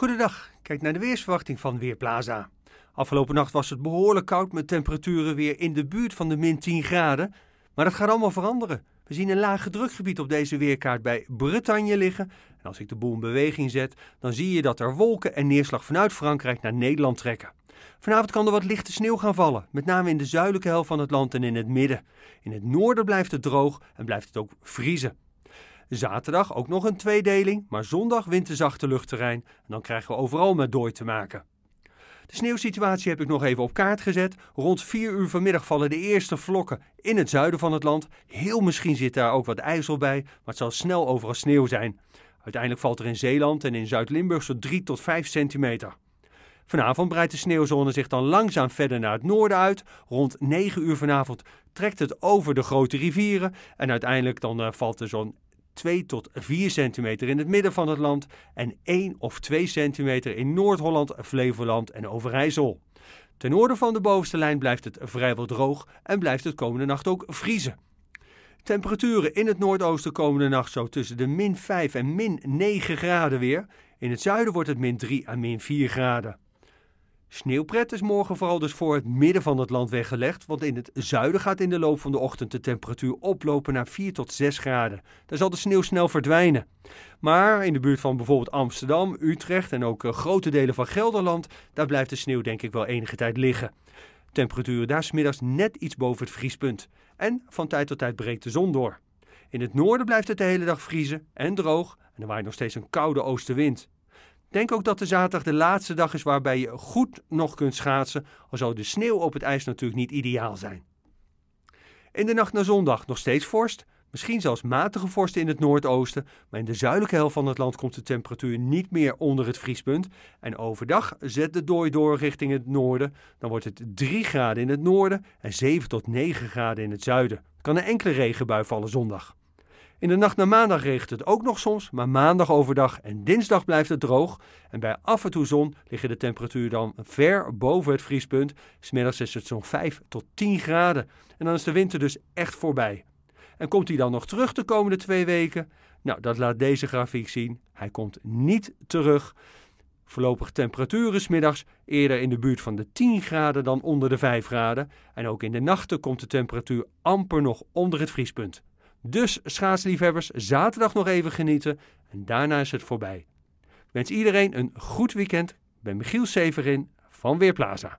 Goedendag, kijk naar de weersverwachting van Weerplaza. Afgelopen nacht was het behoorlijk koud met temperaturen weer in de buurt van de min 10 graden. Maar dat gaat allemaal veranderen. We zien een lage drukgebied op deze weerkaart bij Bretagne liggen. En als ik de boel in beweging zet, dan zie je dat er wolken en neerslag vanuit Frankrijk naar Nederland trekken. Vanavond kan er wat lichte sneeuw gaan vallen, met name in de zuidelijke helft van het land en in het midden. In het noorden blijft het droog en blijft het ook vriezen. Zaterdag ook nog een tweedeling, maar zondag winterzachte de zachte luchtterrein en dan krijgen we overal met dooi te maken. De sneeuwsituatie heb ik nog even op kaart gezet. Rond 4 uur vanmiddag vallen de eerste vlokken in het zuiden van het land. Heel misschien zit daar ook wat ijzel bij, maar het zal snel overal sneeuw zijn. Uiteindelijk valt er in Zeeland en in Zuid-Limburg zo'n 3 tot 5 centimeter. Vanavond breidt de sneeuwzone zich dan langzaam verder naar het noorden uit. Rond 9 uur vanavond trekt het over de grote rivieren en uiteindelijk dan eh, valt er zo'n 2 tot 4 centimeter in het midden van het land en 1 of 2 centimeter in Noord-Holland, Flevoland en Overijssel. Ten noorden van de bovenste lijn blijft het vrijwel droog en blijft het komende nacht ook vriezen. Temperaturen in het noordoosten komende nacht zo tussen de min 5 en min 9 graden weer. In het zuiden wordt het min 3 en min 4 graden. Sneeuwpret is morgen vooral dus voor het midden van het land weggelegd, want in het zuiden gaat in de loop van de ochtend de temperatuur oplopen naar 4 tot 6 graden. Daar zal de sneeuw snel verdwijnen. Maar in de buurt van bijvoorbeeld Amsterdam, Utrecht en ook eh, grote delen van Gelderland, daar blijft de sneeuw denk ik wel enige tijd liggen. Temperaturen daar smiddags net iets boven het vriespunt. En van tijd tot tijd breekt de zon door. In het noorden blijft het de hele dag vriezen en droog en er waait nog steeds een koude oostenwind. Denk ook dat de zaterdag de laatste dag is waarbij je goed nog kunt schaatsen, al zou de sneeuw op het ijs natuurlijk niet ideaal zijn. In de nacht naar zondag nog steeds vorst, misschien zelfs matige vorsten in het noordoosten, maar in de zuidelijke helft van het land komt de temperatuur niet meer onder het vriespunt. En overdag zet de dooi door richting het noorden, dan wordt het 3 graden in het noorden en 7 tot 9 graden in het zuiden. kan een enkele regenbui vallen zondag. In de nacht naar maandag regent het ook nog soms, maar maandag overdag en dinsdag blijft het droog. En bij af en toe zon liggen de temperaturen dan ver boven het vriespunt. Smiddags is het zo'n 5 tot 10 graden. En dan is de winter dus echt voorbij. En komt hij dan nog terug de komende twee weken? Nou, dat laat deze grafiek zien. Hij komt niet terug. Voorlopig temperaturen smiddags eerder in de buurt van de 10 graden dan onder de 5 graden. En ook in de nachten komt de temperatuur amper nog onder het vriespunt. Dus schaatsliefhebbers, zaterdag nog even genieten en daarna is het voorbij. Ik wens iedereen een goed weekend. bij ben Michiel Severin van Weerplaza.